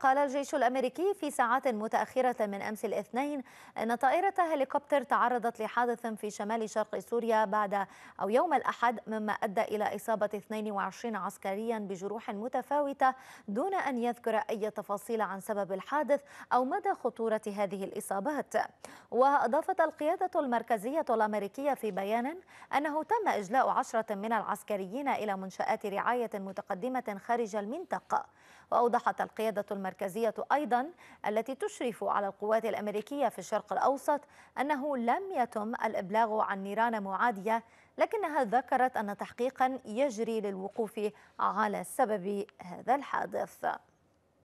قال الجيش الأمريكي في ساعات متأخرة من أمس الاثنين أن طائرة هليكوبتر تعرضت لحادث في شمال شرق سوريا بعد أو يوم الأحد مما أدى إلى إصابة 22 عسكريا بجروح متفاوتة دون أن يذكر أي تفاصيل عن سبب الحادث أو مدى خطورة هذه الإصابات وأضافت القيادة المركزية الأمريكية في بيان أنه تم إجلاء عشرة من العسكريين إلى منشآت رعاية متقدمة خارج المنطقة وأوضحت القيادة المركزية المركزية أيضا التي تشرف على القوات الأمريكية في الشرق الأوسط أنه لم يتم الإبلاغ عن نيران معادية لكنها ذكرت أن تحقيقا يجري للوقوف على سبب هذا الحادث